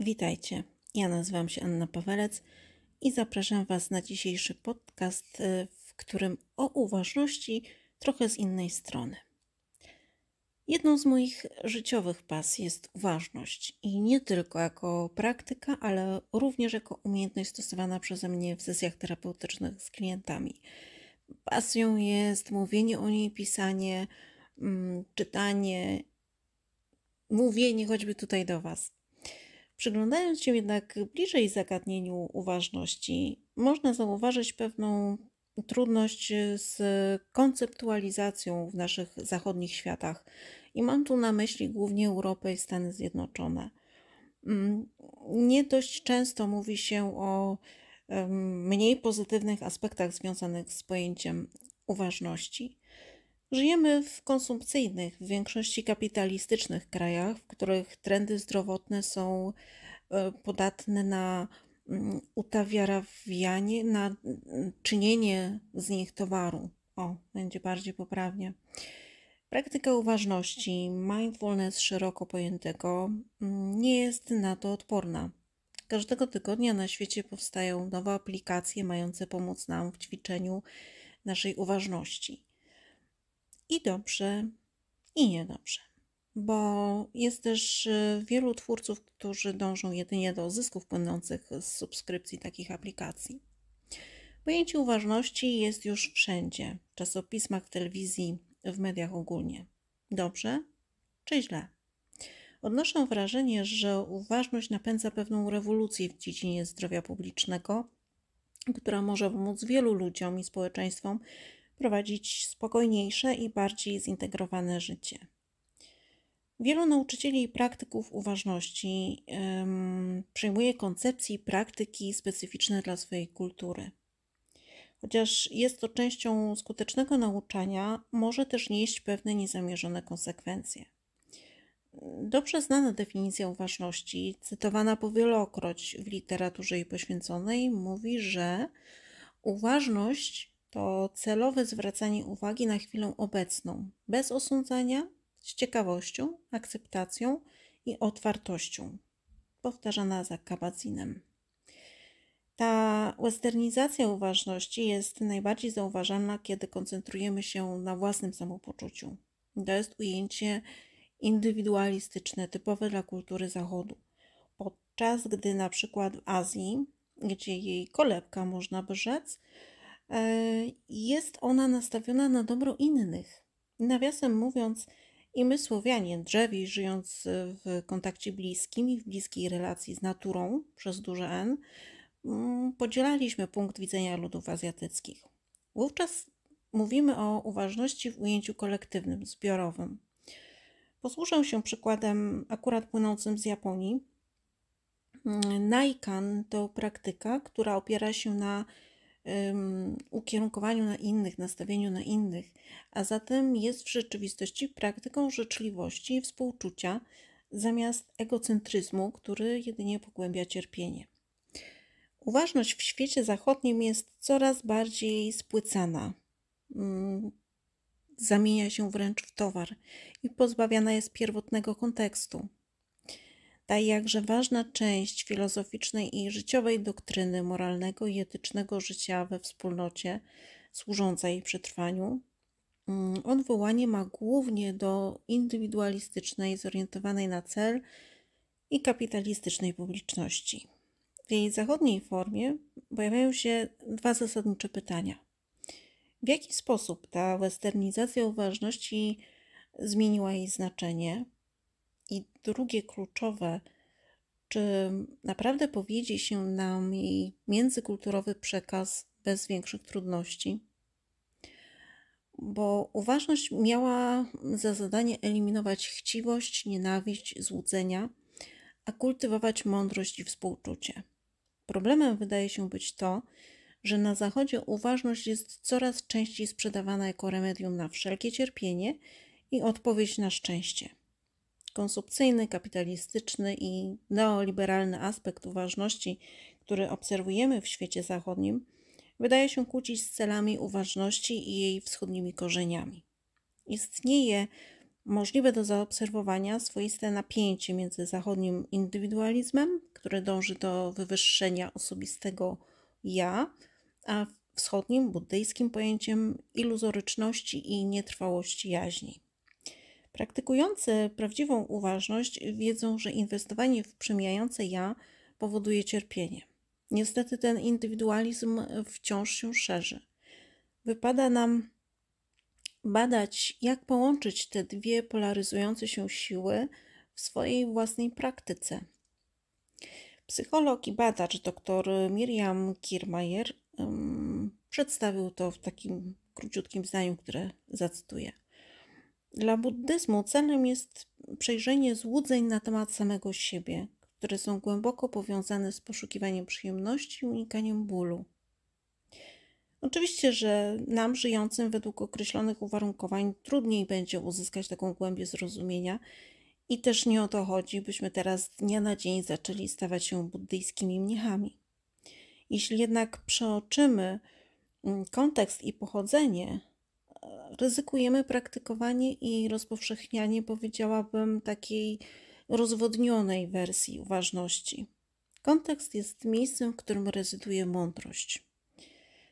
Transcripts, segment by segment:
Witajcie, ja nazywam się Anna Pawelec i zapraszam Was na dzisiejszy podcast, y, w którym o uważności trochę z innej strony. Jedną z moich życiowych pasji jest uważność i nie tylko jako praktyka, ale również jako umiejętność stosowana przeze mnie w sesjach terapeutycznych z klientami. Pasją jest mówienie o niej, pisanie, mm, czytanie, mówienie choćby tutaj do Was. Przyglądając się jednak bliżej zagadnieniu uważności, można zauważyć pewną trudność e, z konceptualizacją w naszych zachodnich światach. I mam tu na myśli głównie Europę i Stany Zjednoczone. Mm, nie dość często mówi się o mniej pozytywnych aspektach związanych z pojęciem uważności. Żyjemy w konsumpcyjnych, w większości kapitalistycznych krajach, w których trendy zdrowotne są e, podatne na mm, utawiarawianie, na mm, czynienie z nich towaru. O, będzie bardziej poprawnie. Praktyka uważności, mindfulness szeroko pojętego, mm, nie jest na to odporna. Każdego tygodnia na świecie powstają nowe aplikacje mające pomóc nam w ćwiczeniu naszej uważności i dobrze, i niedobrze. Bo jest też y, wielu twórców, którzy dążą jedynie do zysków płynących z subskrypcji takich aplikacji. Pojęcie uważności jest już wszędzie w czasopismach, w telewizji, w mediach ogólnie. Dobrze czy źle? Odnoszę wrażenie, że uważność napędza pewną rewolucję w dziedzinie zdrowia publicznego, która może pomóc wielu ludziom i społeczeństwom prowadzić spokojniejsze i bardziej zintegrowane życie. Wielu nauczycieli i praktyków uważności um, przyjmuje koncepcje i praktyki specyficzne dla swojej kultury. Chociaż jest to częścią skutecznego nauczania, może też nieść pewne niezamierzone konsekwencje. Dobrze znana definicja uważności, cytowana po wielokroć w literaturze jej poświęconej, mówi, że uważność to celowe zwracanie uwagi na chwilę obecną, bez osądzania, z ciekawością, akceptacją i otwartością, powtarzana za kabazinem. Ta westernizacja uważności jest najbardziej zauważalna, kiedy koncentrujemy się na własnym samopoczuciu. To jest ujęcie indywidualistyczne, typowe dla kultury zachodu. Podczas gdy na przykład w Azji, gdzie jej kolebka można by rzec, E, jest ona nastawiona na dobro innych. Nawiasem mówiąc, i my, Słowianie, drzewi, żyjąc e, w kontakcie bliskim i w bliskiej relacji z naturą przez duże N, mm, podzielaliśmy punkt widzenia ludów azjatyckich. Wówczas mówimy o uważności w ujęciu kolektywnym, zbiorowym. Posłużę się przykładem akurat płynącym z Japonii. Mm, Naikan to praktyka, która opiera się na um, ukierunkowaniu na innych, nastawieniu na innych, a zatem jest w rzeczywistości praktyką życzliwości i współczucia zamiast egocentryzmu, który jedynie pogłębia cierpienie. Uważność w świecie zachodnim jest coraz bardziej spłycana. Um, zamienia się wręcz w towar i pozbawiana jest pierwotnego kontekstu ta jakże ważna część filozoficznej i życiowej doktryny moralnego i etycznego życia we wspólnocie służąca jej przetrwaniu. Mm, odwołanie ma głównie do indywidualistycznej, zorientowanej na cel i kapitalistycznej publiczności. W jej zachodniej formie pojawiają się dwa zasadnicze pytania. W jaki sposób ta westernizacja uważności zmieniła jej znaczenie? I drugie kluczowe, czy naprawdę powiedzie się nam jej międzykulturowy przekaz bez większych trudności? Bo uważność miała za zadanie eliminować chciwość, nienawiść, złudzenia, a kultywować mądrość i współczucie. Problemem wydaje się być to, że na Zachodzie uważność jest coraz częściej sprzedawana jako remedium na wszelkie cierpienie i odpowiedź na szczęście konsumpcyjny, kapitalistyczny i neoliberalny aspekt uważności, który obserwujemy w świecie zachodnim, wydaje się kłócić z celami uważności i jej wschodnimi korzeniami. Istnieje możliwe do zaobserwowania swoiste napięcie między zachodnim indywidualizmem, które dąży do wywyższenia osobistego ja, a wschodnim buddyjskim pojęciem iluzoryczności i nietrwałości jaźni. Praktykujący prawdziwą uważność wiedzą, że inwestowanie w przemijające ja powoduje cierpienie. Niestety ten indywidualizm wciąż się szerzy. Wypada nam badać, jak połączyć te dwie polaryzujące się siły w swojej własnej praktyce. Psycholog i badacz dr Miriam Kiermajer um, przedstawił to w takim króciutkim zdaniu, które zacytuję. Dla buddyzmu celem jest przejrzenie złudzeń na temat samego siebie, które są głęboko powiązane z poszukiwaniem przyjemności i unikaniem bólu. Oczywiście, że nam żyjącym według określonych uwarunkowań trudniej będzie uzyskać taką głębię zrozumienia i też nie o to chodzi, byśmy teraz z dnia na dzień zaczęli stawać się buddyjskimi mnichami. Jeśli jednak przeoczymy mm, kontekst i pochodzenie ryzykujemy praktykowanie i rozpowszechnianie, powiedziałabym, takiej rozwodnionej wersji uważności. Kontekst jest miejscem, w którym rezyduje mądrość.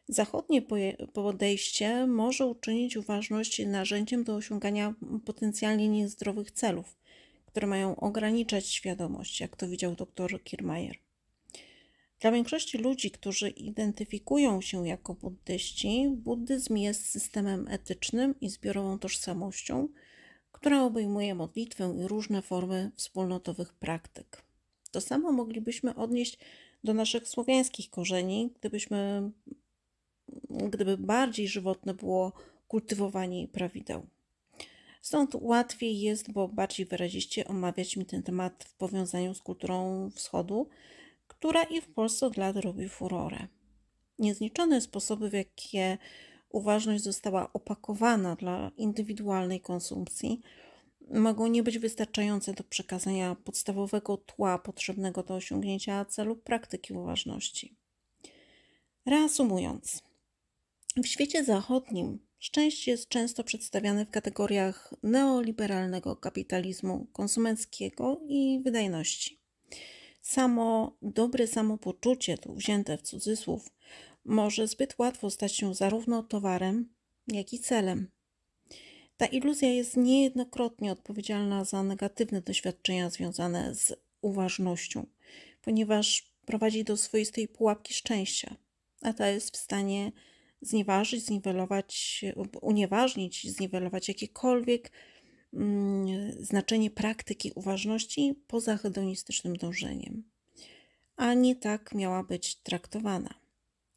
Zachodnie podejście może uczynić uważność narzędziem do osiągania potencjalnie niezdrowych celów, które mają ograniczać świadomość, jak to widział dr Kiermaier. Dla większości ludzi, którzy identyfikują się jako buddyści, buddyzm jest systemem etycznym i zbiorową tożsamością, która obejmuje modlitwę i różne formy wspólnotowych praktyk. To samo moglibyśmy odnieść do naszych słowiańskich korzeni, gdybyśmy, gdyby bardziej żywotne było kultywowanie prawideł. Stąd łatwiej jest, bo bardziej wyraziście omawiać mi ten temat w powiązaniu z kulturą wschodu, która i w Polsce od lat robi furorę. Niezliczone sposoby, w jakie uważność została opakowana dla indywidualnej konsumpcji, mogą nie być wystarczające do przekazania podstawowego tła potrzebnego do osiągnięcia celu praktyki uważności. Reasumując, w świecie zachodnim szczęście jest często przedstawiane w kategoriach neoliberalnego kapitalizmu konsumenckiego i wydajności. Samo dobre samopoczucie, tu wzięte w cudzysłów, może zbyt łatwo stać się zarówno towarem, jak i celem. Ta iluzja jest niejednokrotnie odpowiedzialna za negatywne doświadczenia związane z uważnością, ponieważ prowadzi do swoistej pułapki szczęścia, a ta jest w stanie znieważyć, zniwelować, unieważnić, zniwelować jakiekolwiek Mm, znaczenie praktyki uważności poza hedonistycznym dążeniem, a nie tak miała być traktowana.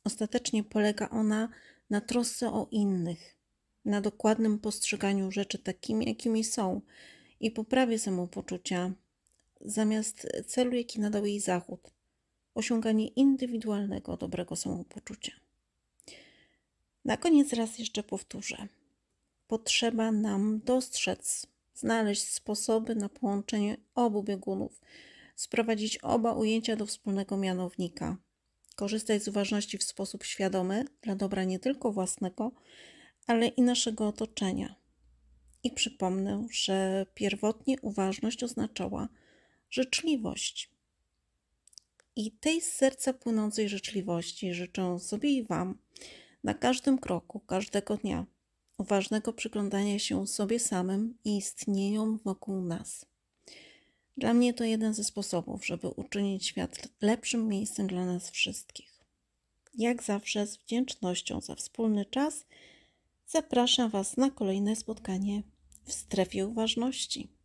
Ostatecznie polega ona na trosce o innych, na dokładnym postrzeganiu rzeczy takimi, jakimi są i poprawie samopoczucia, zamiast celu, jaki nadał jej Zachód osiąganie indywidualnego, dobrego samopoczucia. Na koniec raz jeszcze powtórzę potrzeba nam dostrzec, znaleźć sposoby na połączenie obu biegunów, sprowadzić oba ujęcia do wspólnego mianownika, korzystać z uważności w sposób świadomy dla dobra nie tylko własnego, ale i naszego otoczenia. I przypomnę, że pierwotnie uważność oznaczała życzliwość. I tej z serca płynącej życzliwości życzę sobie i Wam na każdym kroku, każdego dnia uważnego przyglądania się sobie samym i istnieniom wokół nas. Dla mnie to jeden ze sposobów, żeby uczynić świat lepszym miejscem dla nas wszystkich. Jak zawsze, z wdzięcznością za wspólny czas, zapraszam Was na kolejne spotkanie w strefie uważności.